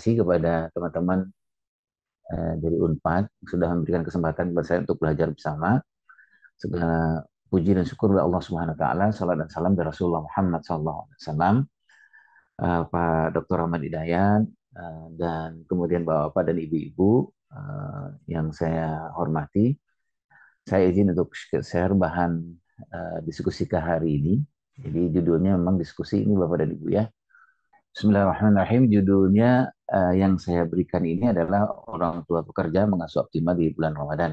kasih kepada teman-teman eh, dari Unpad sudah memberikan kesempatan kepada saya untuk belajar bersama. Segala puji dan syukur kepada Allah Subhanahu wa taala, salat dan salam dari Rasulullah Muhammad sallallahu alaihi wasallam. Eh, Pak Dr. Rahmat Hidayat eh, dan kemudian Bapak bapak dan Ibu-ibu yang saya hormati. Saya izin untuk share bahan diskusi ke hari ini. Jadi judulnya memang diskusi ini Bapak dan Ibu ya. Bismillahirrahmanirrahim judulnya uh, yang saya berikan ini adalah orang tua pekerja mengasuh optimal di bulan Ramadan.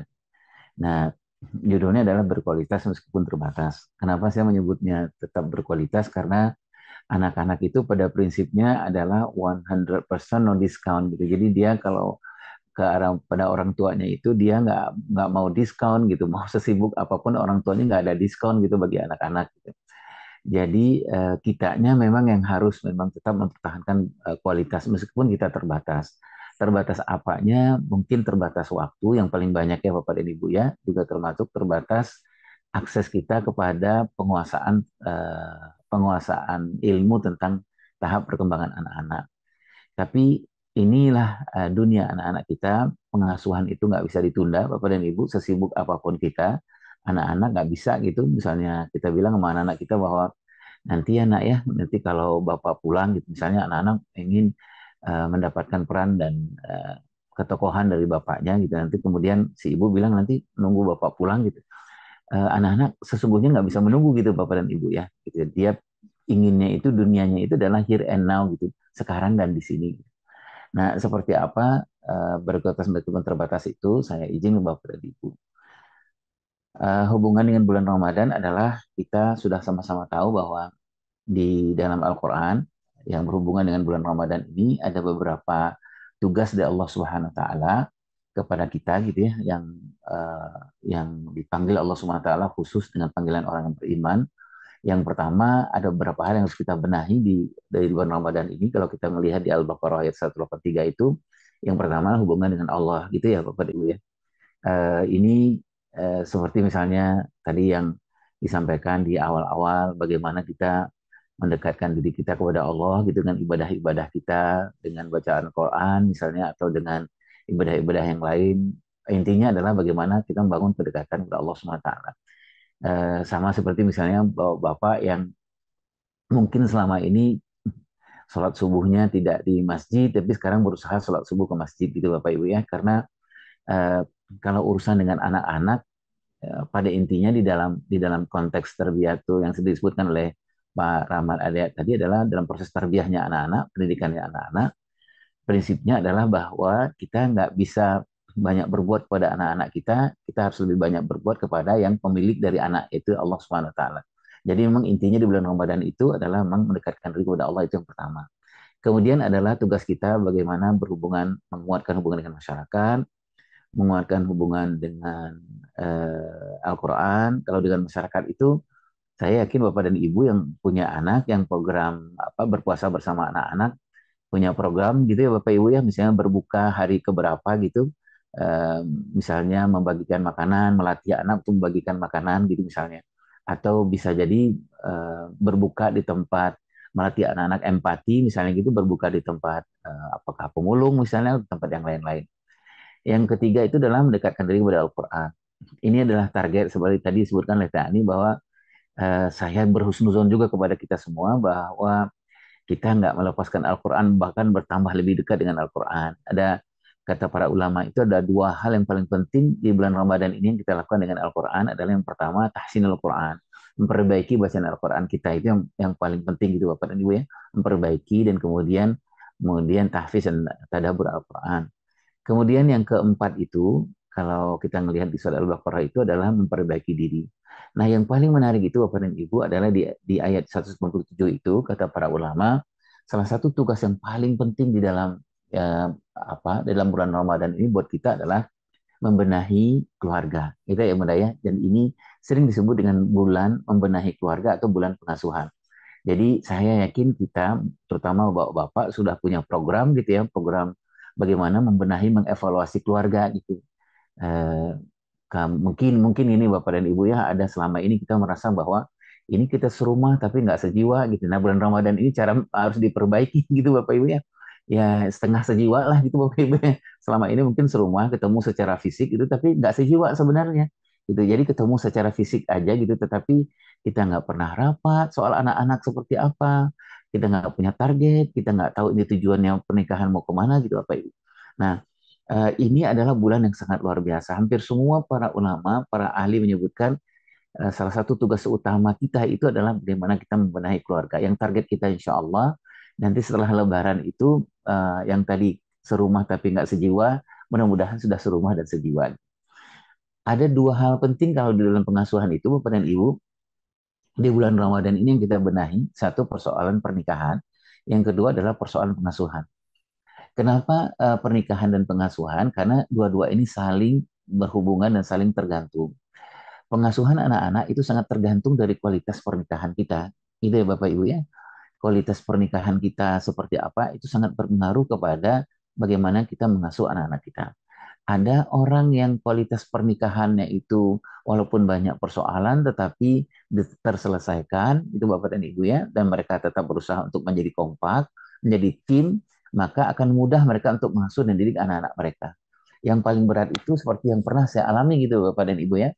Nah, judulnya adalah berkualitas meskipun terbatas. Kenapa saya menyebutnya tetap berkualitas? Karena anak-anak itu pada prinsipnya adalah 100% non discount gitu. Jadi dia kalau ke arah pada orang tuanya itu dia nggak nggak mau diskon gitu mau sesibuk apapun orang tuanya nggak ada diskon gitu bagi anak-anak gitu. Jadi uh, kitanya memang yang harus memang tetap mempertahankan uh, kualitas meskipun kita terbatas. Terbatas apanya? Mungkin terbatas waktu yang paling banyak ya Bapak dan Ibu ya, juga termasuk terbatas akses kita kepada penguasaan uh, penguasaan ilmu tentang tahap perkembangan anak-anak. Tapi inilah uh, dunia anak-anak kita, pengasuhan itu nggak bisa ditunda Bapak dan Ibu sesibuk apapun kita anak-anak nggak bisa gitu misalnya kita bilang sama anak-anak kita bahwa nanti ya nak ya nanti kalau bapak pulang gitu misalnya anak-anak ingin uh, mendapatkan peran dan uh, ketokohan dari bapaknya gitu nanti kemudian si ibu bilang nanti nunggu bapak pulang gitu anak eh, anak-anak sesungguhnya nggak bisa menunggu gitu bapak dan ibu ya gitu dia inginnya itu dunianya itu adalah here and now gitu sekarang dan di sini nah seperti apa uh, berkualitas terbatas itu saya izin bapak dan ibu uh, hubungan dengan bulan Ramadan adalah kita sudah sama-sama tahu bahwa di dalam Al-Quran yang berhubungan dengan bulan Ramadan ini ada beberapa tugas dari Allah Subhanahu taala kepada kita gitu ya yang uh, yang dipanggil Allah Subhanahu taala khusus dengan panggilan orang yang beriman. Yang pertama ada beberapa hal yang harus kita benahi di dari bulan Ramadan ini kalau kita melihat di Al-Baqarah ayat 183 itu yang pertama hubungan dengan Allah gitu ya Bapak Ibu ya. Uh, ini eh, seperti misalnya tadi yang disampaikan di awal-awal bagaimana kita mendekatkan diri kita kepada Allah gitu dengan ibadah-ibadah kita dengan bacaan Quran misalnya atau dengan ibadah-ibadah yang lain intinya adalah bagaimana kita membangun kedekatan kepada Allah SWT eh, sama seperti misalnya bapak yang mungkin selama ini sholat subuhnya tidak di masjid tapi sekarang berusaha sholat subuh ke masjid gitu bapak ibu ya karena eh, kalau urusan dengan anak-anak Ya, pada intinya di dalam di dalam konteks terbiatu yang sudah disebutkan oleh Pak Rahmat Adea tadi adalah dalam proses terbiahnya anak-anak, pendidikannya anak-anak, prinsipnya adalah bahwa kita nggak bisa banyak berbuat kepada anak-anak kita, kita harus lebih banyak berbuat kepada yang pemilik dari anak itu Allah Swt. Jadi memang intinya di bulan Ramadan itu adalah memang mendekatkan diri kepada Allah itu yang pertama. Kemudian adalah tugas kita bagaimana berhubungan menguatkan hubungan dengan masyarakat, menguatkan hubungan dengan uh, Al-Quran. Kalau dengan masyarakat itu, saya yakin bapak dan ibu yang punya anak, yang program apa berpuasa bersama anak-anak, punya program gitu ya bapak ibu ya, misalnya berbuka hari keberapa gitu, uh, misalnya membagikan makanan, melatih anak untuk membagikan makanan gitu misalnya, atau bisa jadi uh, berbuka di tempat melatih anak-anak empati misalnya gitu berbuka di tempat apakah pemulung misalnya tempat yang lain-lain yang ketiga itu adalah mendekatkan diri kepada Al-Quran. Ini adalah target seperti tadi disebutkan oleh Tani bahwa eh, saya berhusnuzon juga kepada kita semua bahwa kita nggak melepaskan Al-Quran bahkan bertambah lebih dekat dengan Al-Quran. Ada kata para ulama itu ada dua hal yang paling penting di bulan Ramadan ini yang kita lakukan dengan Al-Quran adalah yang pertama tahsin Al-Quran memperbaiki bacaan Al-Quran kita itu yang, yang paling penting gitu Bapak dan Ibu ya memperbaiki dan kemudian kemudian tahfiz dan tadabur Al-Quran Kemudian yang keempat itu, kalau kita melihat di surat Al-Baqarah itu adalah memperbaiki diri. Nah, yang paling menarik itu Bapak dan Ibu adalah di, di ayat 197 itu kata para ulama, salah satu tugas yang paling penting di dalam ya, apa dalam bulan Ramadan ini buat kita adalah membenahi keluarga. Itu yang Bunda ya. Dan ini sering disebut dengan bulan membenahi keluarga atau bulan pengasuhan. Jadi saya yakin kita terutama bapak-bapak sudah punya program gitu ya, program bagaimana membenahi mengevaluasi keluarga gitu. Eh, mungkin mungkin ini Bapak dan Ibu ya ada selama ini kita merasa bahwa ini kita serumah tapi nggak sejiwa gitu. Nah bulan Ramadan ini cara harus diperbaiki gitu Bapak Ibu ya. Ya setengah sejiwa lah gitu Bapak Ibu ya. Selama ini mungkin serumah ketemu secara fisik itu tapi nggak sejiwa sebenarnya gitu. Jadi ketemu secara fisik aja gitu tetapi kita nggak pernah rapat soal anak-anak seperti apa, kita nggak punya target, kita nggak tahu ini tujuannya pernikahan mau kemana gitu apa itu. Nah eh, ini adalah bulan yang sangat luar biasa. Hampir semua para ulama, para ahli menyebutkan eh, salah satu tugas utama kita itu adalah bagaimana kita membenahi keluarga. Yang target kita insya Allah nanti setelah Lebaran itu eh, yang tadi serumah tapi nggak sejiwa, mudah-mudahan sudah serumah dan sejiwa. Ada dua hal penting kalau di dalam pengasuhan itu, Bapak dan Ibu di bulan Ramadan ini yang kita benahi, satu persoalan pernikahan, yang kedua adalah persoalan pengasuhan. Kenapa eh, pernikahan dan pengasuhan? Karena dua-dua ini saling berhubungan dan saling tergantung. Pengasuhan anak-anak itu sangat tergantung dari kualitas pernikahan kita. Itu ya Bapak Ibu ya. Kualitas pernikahan kita seperti apa itu sangat berpengaruh kepada bagaimana kita mengasuh anak-anak kita ada orang yang kualitas pernikahannya itu walaupun banyak persoalan tetapi terselesaikan itu Bapak dan Ibu ya dan mereka tetap berusaha untuk menjadi kompak, menjadi tim, maka akan mudah mereka untuk mengasuh dan didik anak-anak mereka. Yang paling berat itu seperti yang pernah saya alami gitu Bapak dan Ibu ya.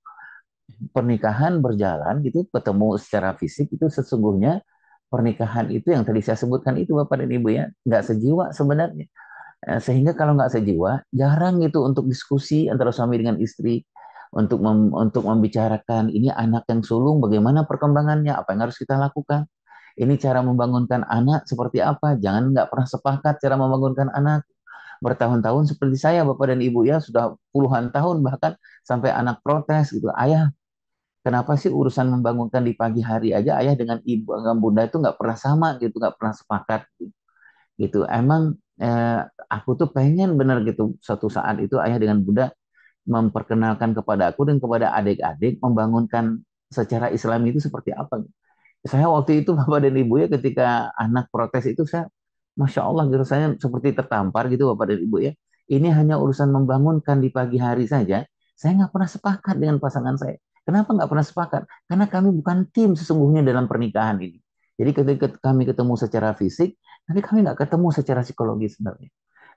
Pernikahan berjalan gitu ketemu secara fisik itu sesungguhnya pernikahan itu yang tadi saya sebutkan itu Bapak dan Ibu ya, nggak sejiwa sebenarnya. Eh, sehingga kalau nggak sejiwa jarang gitu untuk diskusi antara suami dengan istri untuk mem, untuk membicarakan ini anak yang sulung bagaimana perkembangannya apa yang harus kita lakukan ini cara membangunkan anak seperti apa jangan nggak pernah sepakat cara membangunkan anak bertahun-tahun seperti saya bapak dan ibu ya sudah puluhan tahun bahkan sampai anak protes gitu ayah kenapa sih urusan membangunkan di pagi hari aja ayah dengan ibu dengan bunda itu nggak pernah sama gitu nggak pernah sepakat gitu. emang eh, aku tuh pengen bener gitu suatu saat itu ayah dengan bunda memperkenalkan kepada aku dan kepada adik-adik membangunkan secara Islam itu seperti apa. Saya waktu itu bapak dan ibu ya ketika anak protes itu saya Masya Allah gitu saya seperti tertampar gitu Bapak dan Ibu ya. Ini hanya urusan membangunkan di pagi hari saja. Saya nggak pernah sepakat dengan pasangan saya. Kenapa nggak pernah sepakat? Karena kami bukan tim sesungguhnya dalam pernikahan ini. Jadi ketika kami ketemu secara fisik, Nanti kami nggak ketemu secara psikologi sebenarnya.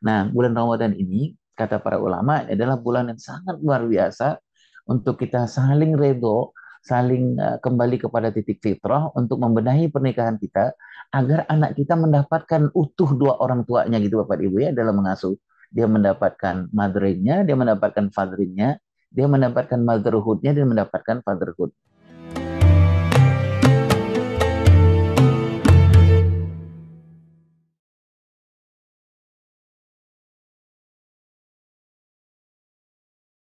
Nah, bulan Ramadan ini, kata para ulama, adalah bulan yang sangat luar biasa untuk kita saling redo, saling eh, kembali kepada titik fitrah untuk membenahi pernikahan kita agar anak kita mendapatkan utuh dua orang tuanya gitu Bapak Ibu ya dalam mengasuh. Dia mendapatkan motheringnya, dia mendapatkan fatheringnya, dia mendapatkan motherhoodnya, dia mendapatkan fatherhood.